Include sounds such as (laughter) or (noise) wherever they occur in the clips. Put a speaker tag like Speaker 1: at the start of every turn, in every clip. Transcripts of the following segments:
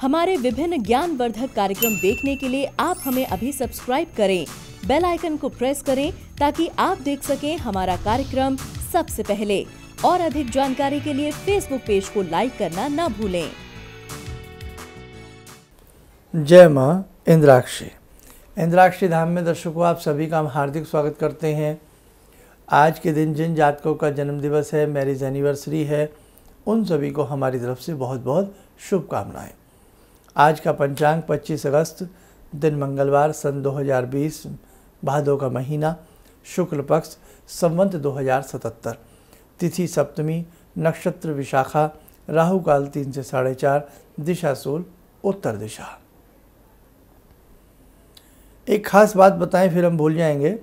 Speaker 1: हमारे विभिन्न ज्ञान वर्धक कार्यक्रम देखने के लिए आप हमें अभी सब्सक्राइब करें बेल आइकन को प्रेस करें ताकि आप देख सकें हमारा कार्यक्रम सबसे पहले और अधिक जानकारी के लिए फेसबुक पेज को लाइक करना न भूलें
Speaker 2: जय माँ इंद्राक्षी इंद्राक्षी धाम में दर्शकों आप सभी का हम हार्दिक स्वागत करते हैं आज के दिन जिन जातकों का जन्मदिवस है मैरिज एनिवर्सरी है उन सभी को हमारी तरफ से बहुत बहुत शुभकामनाएं आज का पंचांग 25 अगस्त दिन मंगलवार सन 2020 भादो का महीना शुक्ल पक्ष संवंत 2077 तिथि सप्तमी नक्षत्र विशाखा राहु काल तीन से साढ़े चार दिशा सूल उत्तर दिशा एक खास बात बताएं फिर हम भूल जाएंगे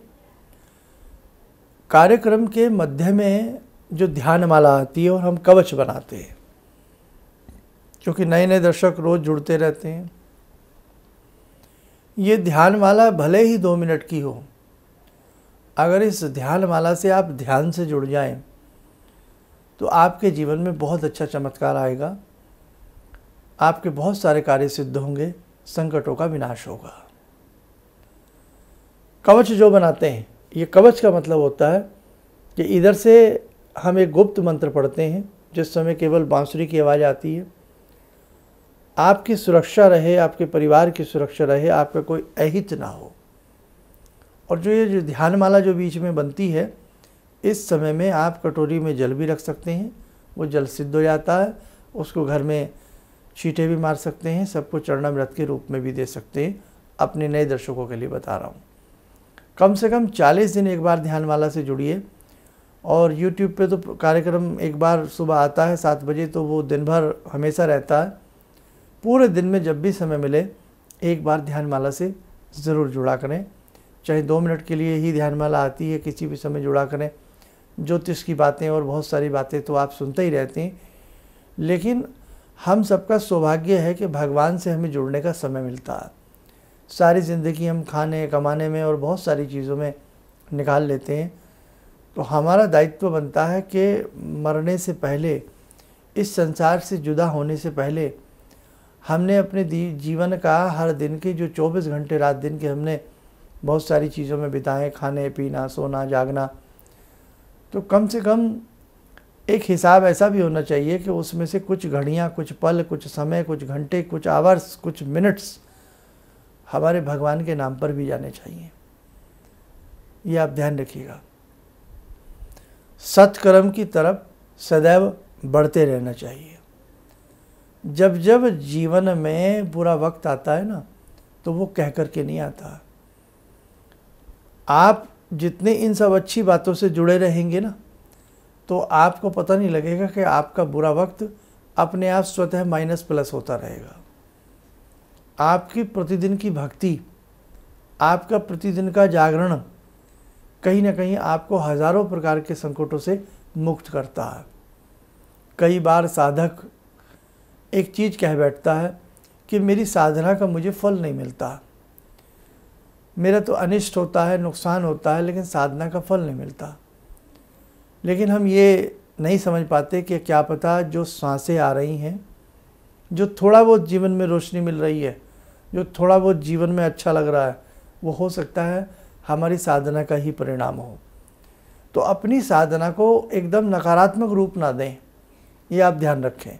Speaker 2: कार्यक्रम के मध्य में जो ध्यानमाला आती है और हम कवच बनाते हैं क्योंकि नए नए दर्शक रोज़ जुड़ते रहते हैं ये ध्यानमाला भले ही दो मिनट की हो अगर इस ध्यानमाला से आप ध्यान से जुड़ जाएं तो आपके जीवन में बहुत अच्छा चमत्कार आएगा आपके बहुत सारे कार्य सिद्ध होंगे संकटों का विनाश होगा कवच जो बनाते हैं ये कवच का मतलब होता है कि इधर से हम एक गुप्त मंत्र पढ़ते हैं जिस समय केवल बांसुरी की आवाज़ आती है आपकी सुरक्षा रहे आपके परिवार की सुरक्षा रहे आपका कोई अहित ना हो और जो ये जो ध्यान माला जो बीच में बनती है इस समय में आप कटोरी में जल भी रख सकते हैं वो जल सिद्ध हो जाता है उसको घर में छीटे भी मार सकते हैं सबको चरणम रथ के रूप में भी दे सकते हैं अपने नए दर्शकों के लिए बता रहा हूँ कम से कम 40 दिन एक बार ध्यान माला से जुड़िए और YouTube पे तो कार्यक्रम एक बार सुबह आता है सात बजे तो वो दिन भर हमेशा रहता है पूरे दिन में जब भी समय मिले एक बार ध्यान माला से ज़रूर जुड़ा करें चाहे दो मिनट के लिए ही ध्यान माला आती है किसी भी समय जुड़ा करें ज्योतिष की बातें और बहुत सारी बातें तो आप सुनते ही रहते हैं लेकिन हम सबका सौभाग्य है कि भगवान से हमें जुड़ने का समय मिलता है सारी ज़िंदगी हम खाने कमाने में और बहुत सारी चीज़ों में निकाल लेते हैं तो हमारा दायित्व बनता है कि मरने से पहले इस संसार से जुदा होने से पहले हमने अपने जीवन का हर दिन के जो 24 घंटे रात दिन के हमने बहुत सारी चीज़ों में बिताएं खाने पीना सोना जागना तो कम से कम एक हिसाब ऐसा भी होना चाहिए कि उसमें से कुछ घड़ियाँ कुछ पल कुछ समय कुछ घंटे कुछ आवर्स कुछ मिनट्स हमारे भगवान के नाम पर भी जाने चाहिए ये आप ध्यान रखिएगा सत्कर्म की तरफ सदैव बढ़ते रहना चाहिए जब जब जीवन में बुरा वक्त आता है ना तो वो कह कर के नहीं आता आप जितने इन सब अच्छी बातों से जुड़े रहेंगे ना तो आपको पता नहीं लगेगा कि आपका बुरा वक्त अपने आप स्वतः माइनस प्लस होता रहेगा आपकी प्रतिदिन की भक्ति आपका प्रतिदिन का जागरण कहीं ना कहीं आपको हजारों प्रकार के संकटों से मुक्त करता है कई बार साधक एक चीज़ कह बैठता है कि मेरी साधना का मुझे फल नहीं मिलता मेरा तो अनिष्ट होता है नुकसान होता है लेकिन साधना का फल नहीं मिलता लेकिन हम ये नहीं समझ पाते कि क्या पता जो सांसें आ रही हैं जो थोड़ा बहुत जीवन में रोशनी मिल रही है जो थोड़ा बहुत जीवन में अच्छा लग रहा है वो हो सकता है हमारी साधना का ही परिणाम हो तो अपनी साधना को एकदम नकारात्मक रूप ना दें ये आप ध्यान रखें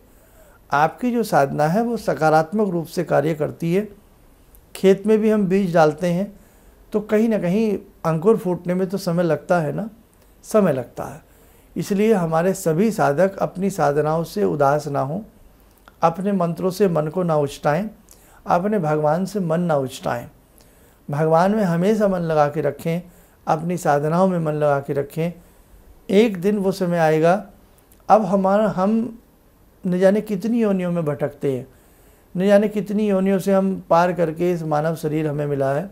Speaker 2: आपकी जो साधना है वो सकारात्मक रूप से कार्य करती है खेत में भी हम बीज डालते हैं तो कहीं ना कहीं अंकुर फूटने में तो समय लगता है ना समय लगता है इसलिए हमारे सभी साधक अपनी साधनाओं से उदास ना हों अपने मंत्रों से मन को ना उछटाएँ अपने भगवान से मन ना उछटाएं भगवान में हमेशा मन लगा के रखें अपनी साधनाओं में मन लगा के रखें एक दिन वो समय आएगा अब हमारा हम न जाने कितनी योनियों में भटकते हैं न जाने कितनी योनियों से हम पार करके इस मानव शरीर हमें मिला है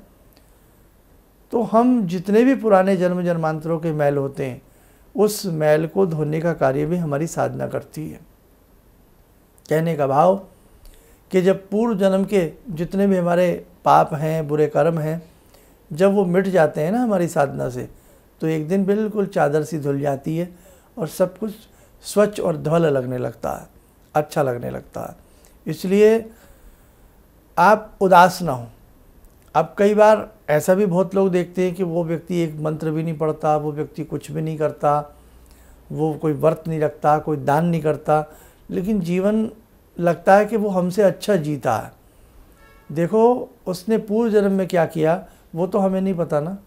Speaker 2: तो हम जितने भी पुराने जन्म जन्मांतरों के मैल होते हैं उस मैल को धोने का कार्य भी हमारी साधना करती है कहने का भाव कि जब पूर्व जन्म के जितने भी हमारे पाप हैं बुरे कर्म हैं जब वो मिट जाते हैं ना हमारी साधना से तो एक दिन बिल्कुल चादर सी धुल जाती है और सब कुछ स्वच्छ और धवल लगने लगता है अच्छा लगने लगता है इसलिए आप उदास ना हो अब कई बार ऐसा भी बहुत लोग देखते हैं कि वो व्यक्ति एक मंत्र भी नहीं पढ़ता वो व्यक्ति कुछ भी नहीं करता वो कोई व्रत नहीं रखता कोई दान नहीं करता लेकिन जीवन लगता है कि वो हमसे अच्छा जीता है देखो उसने पूर्व जन्म में क्या किया वो तो हमें नहीं पता ना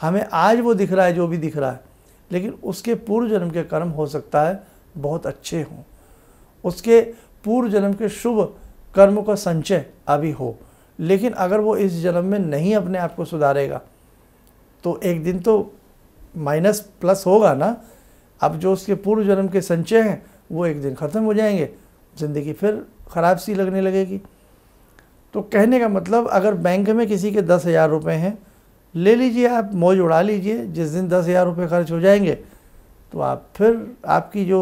Speaker 2: हमें आज वो दिख रहा है जो भी दिख रहा है लेकिन उसके पूर्व जन्म के कर्म हो सकता है बहुत अच्छे हों उसके पूर्व जन्म के शुभ कर्म का संचय अभी हो लेकिन अगर वो इस जन्म में नहीं अपने आप को सुधारेगा तो एक दिन तो माइनस प्लस होगा ना अब जो उसके पूर्व जन्म के संचय हैं वो एक दिन ख़त्म हो जाएंगे ज़िंदगी फिर ख़राब सी लगने लगेगी तो कहने का मतलब अगर बैंक में किसी के दस हज़ार रुपये हैं ले लीजिए आप मौज उड़ा लीजिए जिस दिन दस हज़ार रुपये खर्च हो जाएंगे तो आप फिर आपकी जो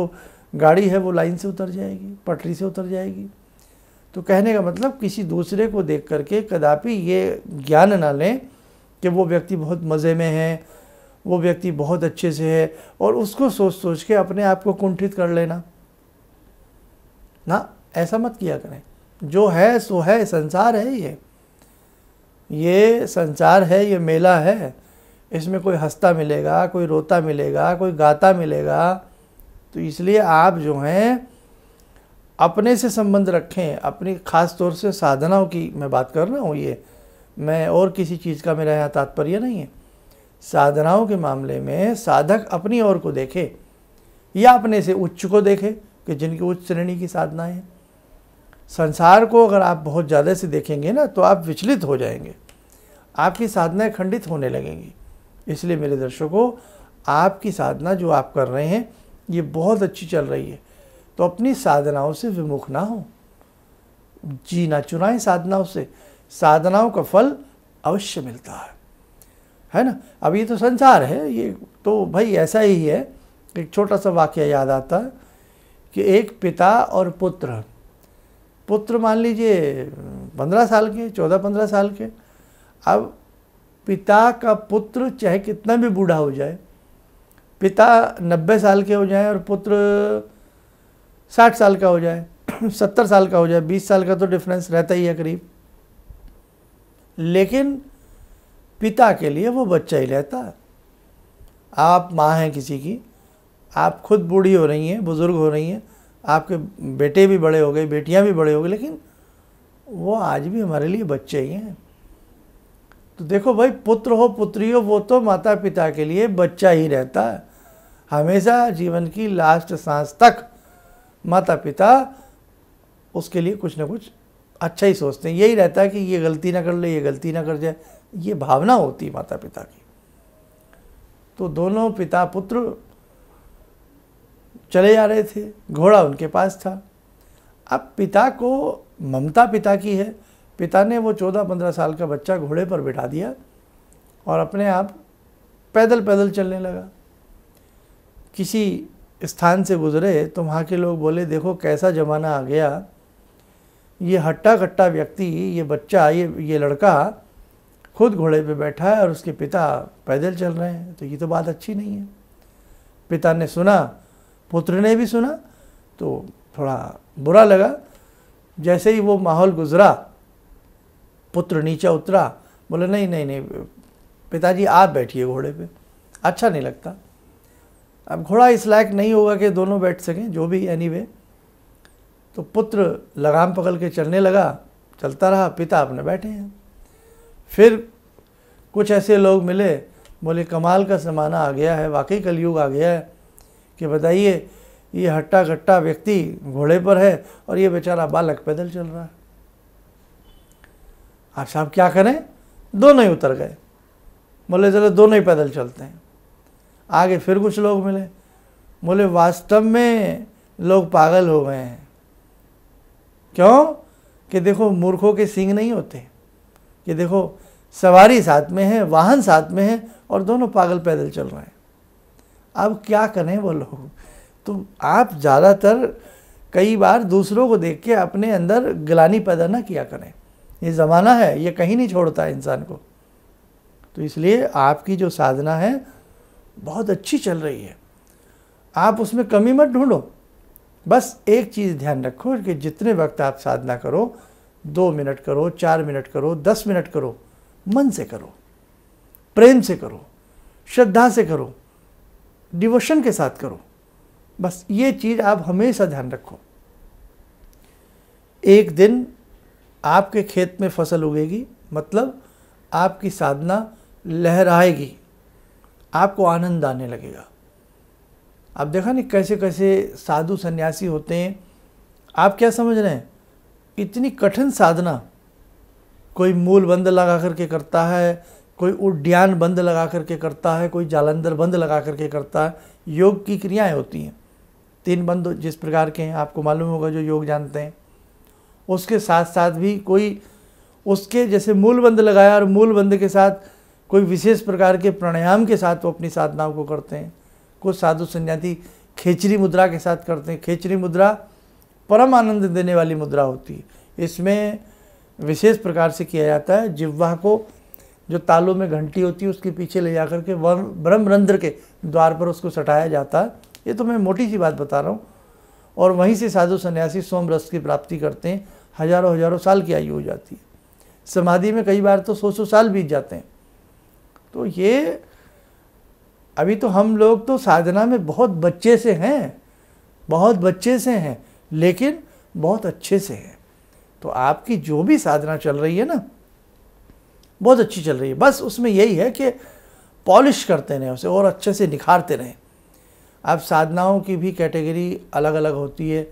Speaker 2: गाड़ी है वो लाइन से उतर जाएगी पटरी से उतर जाएगी तो कहने का मतलब किसी दूसरे को देख करके कदापि ये ज्ञान ना लें कि वो व्यक्ति बहुत मज़े में है वो व्यक्ति बहुत अच्छे से है और उसको सोच सोच के अपने आप को कुंठित कर लेना ना ऐसा मत किया करें जो है सो है संसार है ये ये संसार है ये मेला है इसमें कोई हंसता मिलेगा कोई रोता मिलेगा कोई गाता मिलेगा तो इसलिए आप जो हैं अपने से संबंध रखें अपनी खास तौर से साधनाओं की मैं बात कर रहा हूँ ये मैं और किसी चीज़ का मेरा यहाँ तात्पर्य नहीं है साधनाओं के मामले में साधक अपनी ओर को देखे या अपने से उच्च को देखे कि जिनकी उच्च श्रेणी की साधना हैं संसार को अगर आप बहुत ज़्यादा से देखेंगे ना तो आप विचलित हो जाएंगे आपकी साधनाएं खंडित होने लगेंगी इसलिए मेरे दर्शकों आपकी साधना जो आप कर रहे हैं ये बहुत अच्छी चल रही है तो अपनी साधनाओं से विमुख ना हो जी ना चुनाएं साधनाओं से साधनाओं का फल अवश्य मिलता है है ना अब ये तो संसार है ये तो भाई ऐसा ही है एक छोटा सा वाक्य याद आता है कि एक पिता और पुत्र पुत्र मान लीजिए पंद्रह साल के चौदह पंद्रह साल के अब पिता का पुत्र चाहे कितना भी बूढ़ा हो जाए पिता नब्बे साल के हो जाए और पुत्र साठ साल का हो जाए (clears throat) सत्तर साल का हो जाए बीस साल का तो डिफरेंस रहता ही है करीब लेकिन पिता के लिए वो बच्चा ही रहता आप माँ हैं किसी की आप खुद बूढ़ी हो रही हैं बुज़ुर्ग हो रही हैं आपके बेटे भी बड़े हो गए बेटियां भी बड़े हो गई लेकिन वो आज भी हमारे लिए बच्चे ही हैं तो देखो भाई पुत्र हो पुत्री हो वो तो माता पिता के लिए बच्चा ही रहता है हमेशा जीवन की लास्ट सांस तक माता पिता उसके लिए कुछ ना कुछ अच्छा ही सोचते हैं यही रहता है कि ये गलती ना कर ले ये गलती ना कर जाए ये भावना होती है माता पिता की तो दोनों पिता पुत्र चले जा रहे थे घोड़ा उनके पास था अब पिता को ममता पिता की है पिता ने वो चौदह पंद्रह साल का बच्चा घोड़े पर बिठा दिया और अपने आप पैदल पैदल चलने लगा किसी स्थान से गुजरे तो वहाँ के लोग बोले देखो कैसा ज़माना आ गया ये हट्टा कट्टा व्यक्ति ये बच्चा ये ये लड़का खुद घोड़े पे बैठा है और उसके पिता पैदल चल रहे हैं तो ये तो बात अच्छी नहीं है पिता ने सुना पुत्र ने भी सुना तो थोड़ा बुरा लगा जैसे ही वो माहौल गुजरा पुत्र नीचे उतरा बोले नहीं नहीं नहीं पिताजी आप बैठिए घोड़े पे अच्छा नहीं लगता अब घोड़ा इस लायक नहीं होगा कि दोनों बैठ सकें जो भी एनी वे तो पुत्र लगाम पकड़ के चलने लगा चलता रहा पिता अपने बैठे हैं फिर कुछ ऐसे लोग मिले बोले कमाल का ज़माना आ गया है वाकई कलयुग आ गया है कि बताइए ये हट्टा कट्टा व्यक्ति घोड़े पर है और ये बेचारा बालक पैदल चल रहा है आप साहब क्या करें दोनों ही उतर गए बोले चले दोनों ही पैदल चलते हैं आगे फिर कुछ लोग मिले बोले वास्तव में लोग पागल हो गए हैं क्यों कि देखो मूर्खों के सिंग नहीं होते कि देखो सवारी साथ में है वाहन साथ में है और दोनों पागल पैदल चल रहे हैं अब क्या करें वो लोग तो आप ज़्यादातर कई बार दूसरों को देख के अपने अंदर गलानी पैदा ना किया करें ये ज़माना है ये कहीं नहीं छोड़ता है इंसान को तो इसलिए आपकी जो साधना है बहुत अच्छी चल रही है आप उसमें कमी मत ढूंढो बस एक चीज़ ध्यान रखो कि जितने वक्त आप साधना करो दो मिनट करो चार मिनट करो दस मिनट करो मन से करो प्रेम से करो श्रद्धा से करो डिवोशन के साथ करो बस ये चीज़ आप हमेशा ध्यान रखो एक दिन आपके खेत में फसल उगेगी मतलब आपकी साधना लहराएगी आपको आनंद आने लगेगा आप देखा नहीं कैसे कैसे साधु सन्यासी होते हैं आप क्या समझ रहे हैं इतनी कठिन साधना कोई मूल बंद लगा करके करता है कोई उड्यान बंद लगा करके करता है कोई जालंधर बंद लगा करके करता है योग की क्रियाएं होती हैं तीन बंद जिस प्रकार के हैं आपको मालूम होगा जो योग जानते हैं उसके साथ साथ भी कोई उसके जैसे मूल बंद लगाया और मूल बंद के साथ कोई विशेष प्रकार के प्राणायाम के साथ वो अपनी साधनाओं को करते हैं कुछ साधु संन्यासी खेचरी मुद्रा के साथ करते हैं खेचरी मुद्रा परम आनंद देने वाली मुद्रा होती है इसमें विशेष प्रकार से किया जाता है जिह्वा को जो तालों में घंटी होती है उसके पीछे ले जा के के ब्रह्मरंध्र के द्वार पर उसको सटाया जाता है ये तो मैं मोटी सी बात बता रहा हूँ और वहीं से साधु सन्यासी सोम रस की प्राप्ति करते हैं हजारों हजारों साल की आयु हो जाती है समाधि में कई बार तो सौ सौ साल बीत जाते हैं तो ये अभी तो हम लोग तो साधना में बहुत बच्चे से हैं बहुत बच्चे से हैं लेकिन बहुत अच्छे से हैं तो आपकी जो भी साधना चल रही है ना बहुत अच्छी चल रही है बस उसमें यही है कि पॉलिश करते रहें उसे और अच्छे से निखारते रहें अब साधनाओं की भी कैटेगरी अलग अलग होती है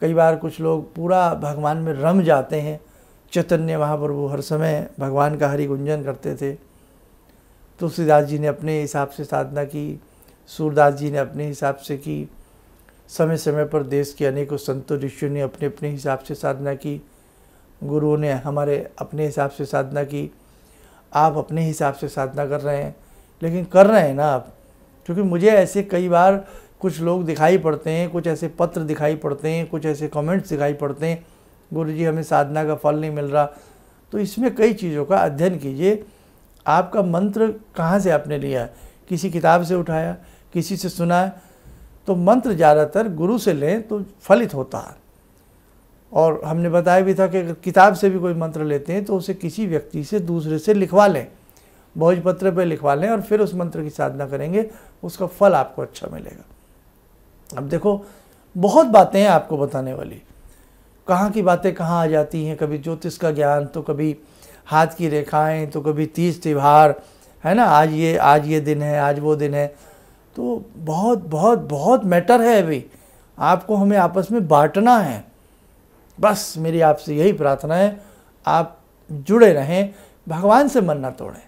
Speaker 2: कई बार कुछ लोग पूरा भगवान में रम जाते हैं चैतन्य महाप्रभु हर समय भगवान का हरि गुंजन करते थे तुलसीदास जी ने अपने हिसाब से साधना की सूरदास जी ने अपने हिसाब से की समय समय पर देश के अनेकों संतों ऋषियों ने अपने अपने हिसाब से साधना की गुरुओं ने हमारे अपने हिसाब से साधना की आप अपने हिसाब से साधना कर रहे हैं लेकिन कर रहे हैं ना आप क्योंकि मुझे ऐसे कई बार कुछ लोग दिखाई पड़ते हैं कुछ ऐसे पत्र दिखाई पड़ते हैं कुछ ऐसे कमेंट्स दिखाई पड़ते हैं गुरु जी हमें साधना का फल नहीं मिल रहा तो इसमें कई चीज़ों का अध्ययन कीजिए आपका मंत्र कहाँ से आपने लिया किसी किताब से उठाया किसी से सुना तो मंत्र ज़्यादातर गुरु से लें तो फलित होता है और हमने बताया भी था कि अगर किताब से भी कोई मंत्र लेते हैं तो उसे किसी व्यक्ति से दूसरे से लिखवा लें भोजपत्र पे लिखवा लें और फिर उस मंत्र की साधना करेंगे उसका फल आपको अच्छा मिलेगा अब देखो बहुत बातें हैं आपको बताने वाली कहाँ की बातें कहाँ आ जाती हैं कभी ज्योतिष का ज्ञान तो कभी हाथ की रेखाएं तो कभी तीज त्यौहार है ना आज ये आज ये दिन है आज वो दिन है तो बहुत बहुत बहुत मैटर है अभी आपको हमें आपस में बांटना है बस मेरी आपसे यही प्रार्थना है आप जुड़े रहें भगवान से मन न तोड़ें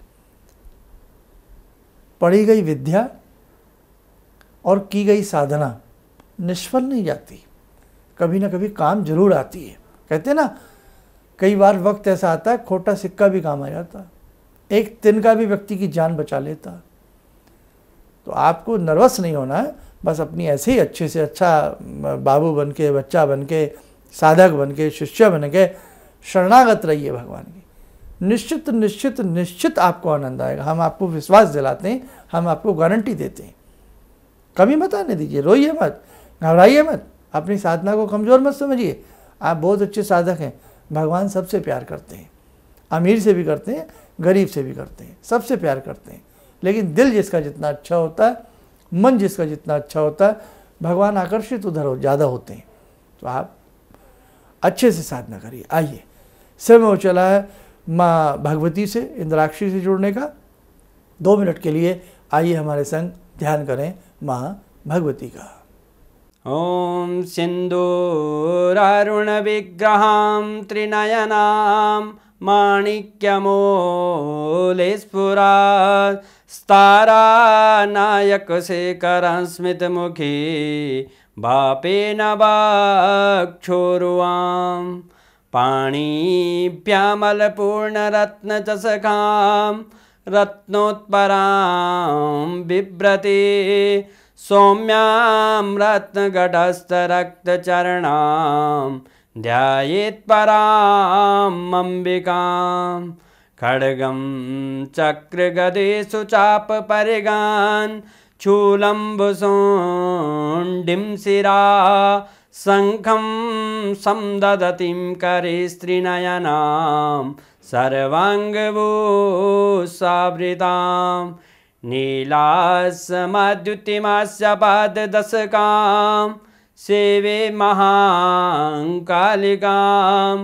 Speaker 2: पढ़ी गई विद्या और की गई साधना निष्फल नहीं जाती कभी ना कभी काम जरूर आती है कहते हैं ना कई बार वक्त ऐसा आता है खोटा सिक्का भी काम आ जाता एक दिन का भी व्यक्ति की जान बचा लेता तो आपको नर्वस नहीं होना है बस अपनी ऐसे ही अच्छे से अच्छा बाबू बन के बच्चा बन के साधक बन के शिष्य बन के शरणागत रहिए भगवान की निश्चित निश्चित निश्चित आपको आनंद आएगा हम आपको विश्वास दिलाते हैं हम आपको गारंटी देते हैं कमी मत आने दीजिए रोइए मत घबराइए मत अपनी साधना को कमज़ोर मत समझिए आप बहुत अच्छे साधक हैं भगवान सबसे प्यार करते हैं अमीर से भी करते हैं गरीब से भी करते हैं सबसे प्यार करते हैं लेकिन दिल जिसका जितना अच्छा होता है मन जिसका जितना अच्छा होता है भगवान आकर्षित उधर हो ज़्यादा होते हैं तो आप अच्छे से साधना करिए आइए समय हो चला है माँ भगवती से इंद्राक्षी से जुड़ने का दो मिनट के लिए आइए हमारे संग ध्यान करें माँ भगवती का
Speaker 3: ओम ॐ सिन्दूरारुणविग्रहां त्रिनयनां माणिक्यमोले स्फुरात् स्मित मुखी पेन वाक्षोरुवां पाणीभ्यामलपूर्णरत्नचषकां रत्नोत्परां बिभ्रते सौम्यां रत्नघटस्थरक्तचरणां ध्यायेत्परां अम्बिकां खड्गं चक्रगदेषु चापपरिगान् चूलम्बुसोण्डिं शिरा शङ्खं संदतिं सर्वाङ्गभूसावृतां सर्वाङ्गभूसावृदां पाददशकां सेवे महाङ्कालिकां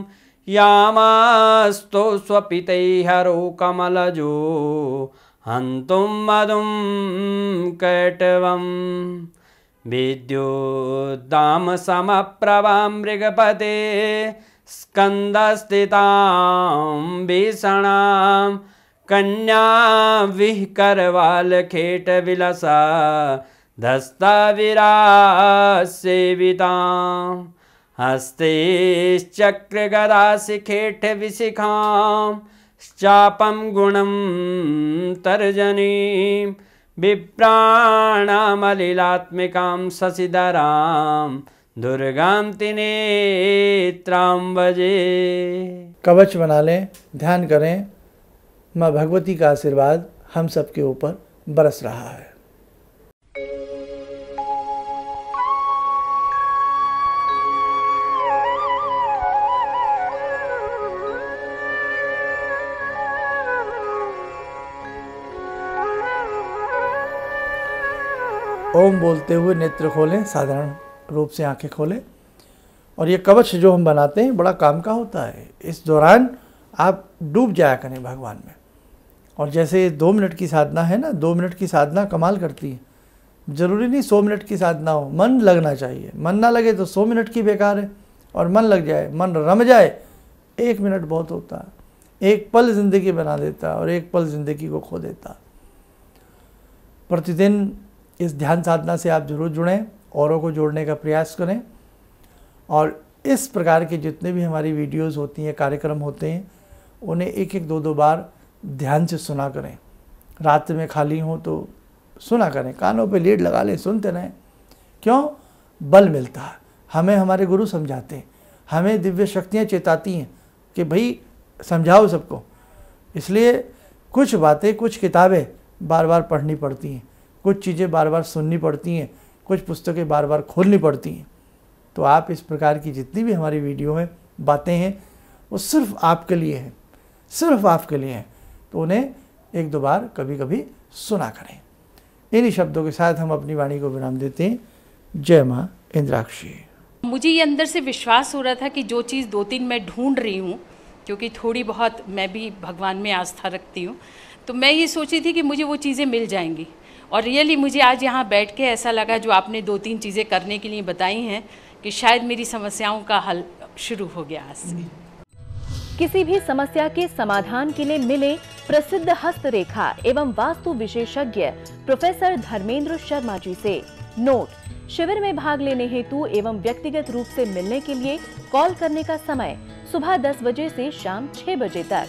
Speaker 3: यामास्तु स्वपितैः कमलजो हन्तुं मधुं कटवं मृगपते स्कन्दस्थितां भीषणां कन्यावि करवालखेटविलसा दस्तविरासेवितां हस्तेश्चक्रगदासिखेटविशिखाम् चापम गुणं तर्जनी विप्राणामलिलात्मिकां शशिधरा दुर्गा तिनेत्रां
Speaker 2: कवच बना लें ध्यान करें माँ भगवती का आशीर्वाद हम सब के ऊपर बरस रहा है ओम बोलते हुए नेत्र खोलें साधारण रूप से आंखें खोलें और ये कवच जो हम बनाते हैं बड़ा काम का होता है इस दौरान आप डूब जाया करें भगवान में और जैसे दो मिनट की साधना है ना दो मिनट की साधना कमाल करती है ज़रूरी नहीं सौ मिनट की साधना हो मन लगना चाहिए मन ना लगे तो सौ मिनट की बेकार है और मन लग जाए मन रम जाए एक मिनट बहुत होता है एक पल ज़िंदगी बना देता और एक पल ज़िंदगी को खो देता प्रतिदिन इस ध्यान साधना से आप जरूर जुड़ें औरों को जोड़ने का प्रयास करें और इस प्रकार के जितने भी हमारी वीडियोस होती हैं कार्यक्रम होते हैं उन्हें एक एक दो दो बार ध्यान से सुना करें रात में खाली हों तो सुना करें कानों पे लीड लगा लें सुनते रहें क्यों बल मिलता है हमें हमारे गुरु समझाते हैं हमें दिव्य शक्तियाँ चेताती हैं कि भाई समझाओ सबको इसलिए कुछ बातें कुछ किताबें बार बार पढ़नी पड़ती हैं कुछ चीज़ें बार बार सुननी पड़ती हैं कुछ पुस्तकें बार बार खोलनी पड़ती हैं तो आप इस प्रकार की जितनी भी हमारी वीडियो में बातें हैं वो सिर्फ आपके लिए हैं सिर्फ आपके लिए हैं तो उन्हें एक दो बार कभी कभी सुना करें इन्हीं शब्दों के साथ हम अपनी वाणी को विराम देते हैं जय माँ इंद्राक्षी
Speaker 1: मुझे ये अंदर से विश्वास हो रहा था कि जो चीज़ दो तीन मैं ढूंढ रही हूँ क्योंकि थोड़ी बहुत मैं भी भगवान में आस्था रखती हूँ तो मैं ये सोची थी कि मुझे वो चीज़ें मिल जाएंगी और रियली मुझे आज यहाँ बैठ के ऐसा लगा जो आपने दो तीन चीज़ें करने के लिए बताई हैं कि शायद मेरी समस्याओं का हल शुरू हो गया आज से किसी भी समस्या के समाधान के लिए मिले प्रसिद्ध हस्तरेखा एवं वास्तु विशेषज्ञ प्रोफेसर धर्मेंद्र शर्मा जी से नोट शिविर में भाग लेने हेतु एवं व्यक्तिगत रूप से मिलने के लिए कॉल करने का समय सुबह 10 बजे से शाम 6 बजे तक